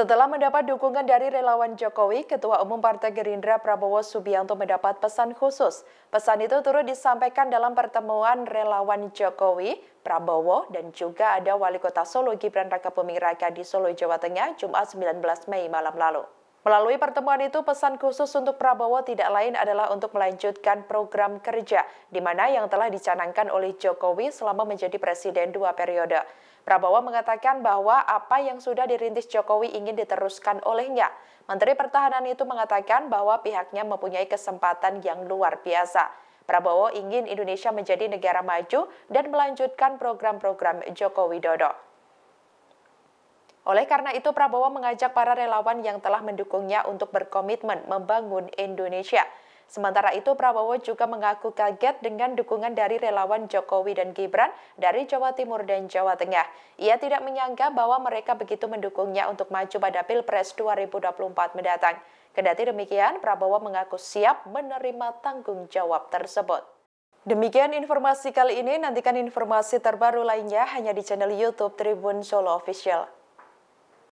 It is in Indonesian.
Setelah mendapat dukungan dari relawan Jokowi, Ketua Umum Partai Gerindra Prabowo Subianto mendapat pesan khusus. Pesan itu turut disampaikan dalam pertemuan relawan Jokowi, Prabowo, dan juga ada Wali Kota Solo Gibran Raka Buming Raka di Solo, Jawa Tengah, Jumat 19 Mei malam lalu. Melalui pertemuan itu, pesan khusus untuk Prabowo tidak lain adalah untuk melanjutkan program kerja, di mana yang telah dicanangkan oleh Jokowi selama menjadi presiden dua periode. Prabowo mengatakan bahwa apa yang sudah dirintis Jokowi ingin diteruskan olehnya. Menteri Pertahanan itu mengatakan bahwa pihaknya mempunyai kesempatan yang luar biasa. Prabowo ingin Indonesia menjadi negara maju dan melanjutkan program-program Jokowi Dodo. Oleh karena itu, Prabowo mengajak para relawan yang telah mendukungnya untuk berkomitmen membangun Indonesia. Sementara itu, Prabowo juga mengaku kaget dengan dukungan dari relawan Jokowi dan Gibran dari Jawa Timur dan Jawa Tengah. Ia tidak menyangka bahwa mereka begitu mendukungnya untuk maju pada Pilpres 2024 mendatang. Kendati demikian, Prabowo mengaku siap menerima tanggung jawab tersebut. Demikian informasi kali ini, nantikan informasi terbaru lainnya hanya di channel YouTube Tribun Solo Official.